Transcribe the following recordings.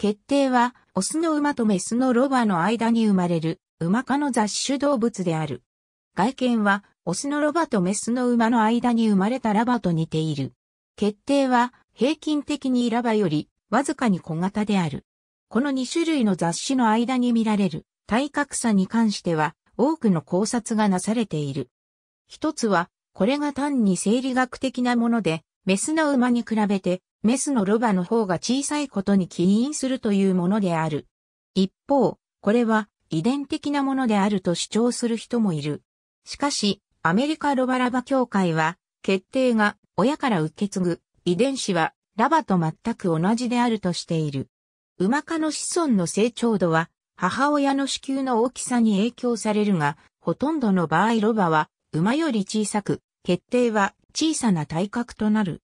決定は、オスの馬とメスのロバの間に生まれる、馬科の雑種動物である。外見は、オスのロバとメスの馬の間に生まれたラバと似ている。決定は、平均的にラバより、わずかに小型である。この2種類の雑種の間に見られる、体格差に関しては、多くの考察がなされている。一つは、これが単に生理学的なもので、メスの馬に比べてメスのロバの方が小さいことに起因するというものである。一方、これは遺伝的なものであると主張する人もいる。しかし、アメリカロバラバ協会は、決定が親から受け継ぐ遺伝子はラバと全く同じであるとしている。馬科の子孫の成長度は母親の子宮の大きさに影響されるが、ほとんどの場合ロバは馬より小さく、決定は小さな体格となる。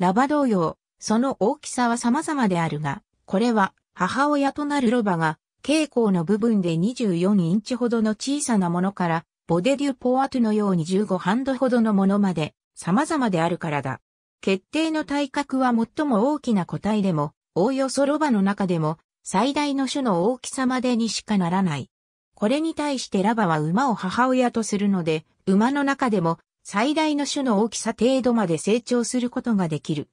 ラバ同様、その大きさは様々であるが、これは母親となるロバが、蛍光の部分で24インチほどの小さなものから、ボデデュポワトゥのように15ハンドほどのものまで、様々であるからだ。決定の体格は最も大きな個体でも、おおよそロバの中でも、最大の種の大きさまでにしかならない。これに対してラバは馬を母親とするので、馬の中でも最大の種の大きさ程度まで成長することができる。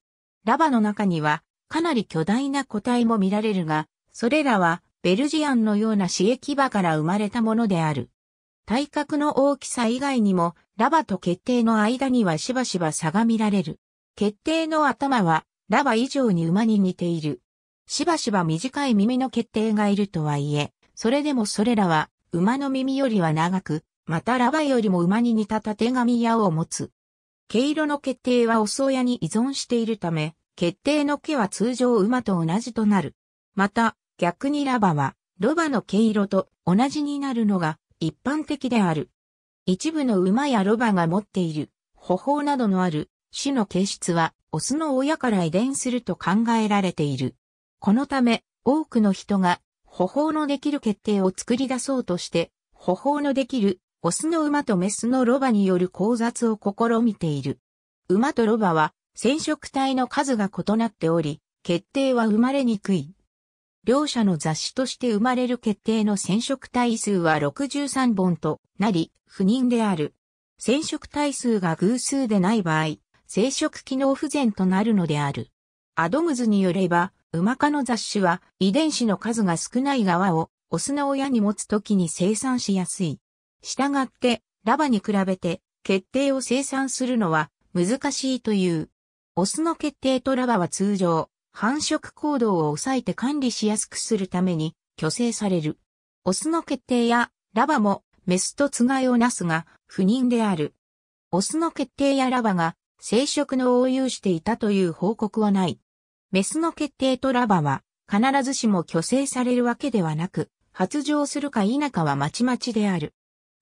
ラバの中にはかなり巨大な個体も見られるが、それらはベルジアンのような刺激場から生まれたものである。体格の大きさ以外にも、ラバと決定の間にはしばしば差が見られる。決定の頭は、ラバ以上に馬に似ている。しばしば短い耳の決定がいるとはいえ、それでもそれらは、馬の耳よりは長く、またラバよりも馬に似た縦髪矢を持つ。毛色の決定は遅親に依存しているため、決定の毛は通常馬と同じとなる。また、逆にラバは、ロバの毛色と同じになるのが一般的である。一部の馬やロバが持っている、歩法などのある種の形質は、オスの親から遺伝すると考えられている。このため、多くの人が、歩法のできる決定を作り出そうとして、歩法のできるオスの馬とメスのロバによる交雑を試みている。馬とロバは染色体の数が異なっており、決定は生まれにくい。両者の雑誌として生まれる決定の染色体数は63本となり、不妊である。染色体数が偶数でない場合、生殖機能不全となるのである。アドムズによれば、馬科の雑種は遺伝子の数が少ない側をオスの親に持つときに生産しやすい。従って、ラバに比べて、決定を生産するのは難しいという。オスの決定とラバは通常、繁殖行動を抑えて管理しやすくするために、虚勢される。オスの決定やラバも、メスとつがいをなすが、不妊である。オスの決定やラバが、生殖の応有していたという報告はない。メスの決定とラバは、必ずしも虚勢されるわけではなく、発情するか否かはまちまちである。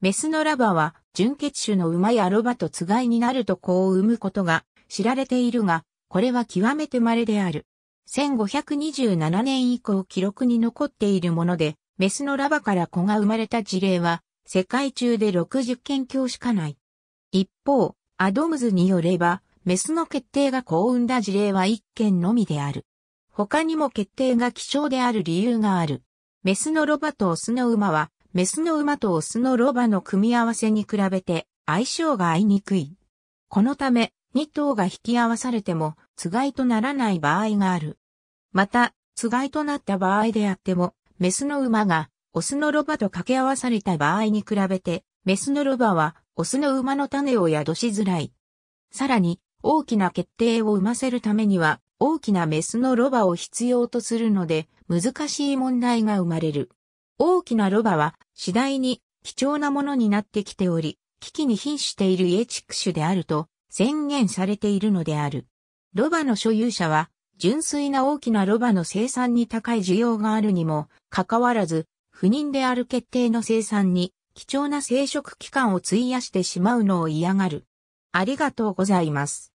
メスのラバは、純血種の馬やロバとつがいになると子を産むことが知られているが、これは極めて稀である。1527年以降記録に残っているもので、メスのラバから子が生まれた事例は、世界中で60件強しかない。一方、アドムズによれば、メスの決定が子を産んだ事例は1件のみである。他にも決定が希少である理由がある。メスのロバとオスの馬はメスの馬とオスのロバの組み合わせに比べて相性が合いにくい。このため、2頭が引き合わされても、つがいとならない場合がある。また、つがいとなった場合であっても、メスの馬が、オスのロバと掛け合わされた場合に比べて、メスのロバは、オスの馬の種を宿しづらい。さらに、大きな決定を生ませるためには、大きなメスのロバを必要とするので、難しい問題が生まれる。大きなロバは次第に貴重なものになってきており、危機に瀕している家畜種であると宣言されているのである。ロバの所有者は、純粋な大きなロバの生産に高い需要があるにも、かかわらず、不妊である決定の生産に、貴重な生殖期間を費やしてしまうのを嫌がる。ありがとうございます。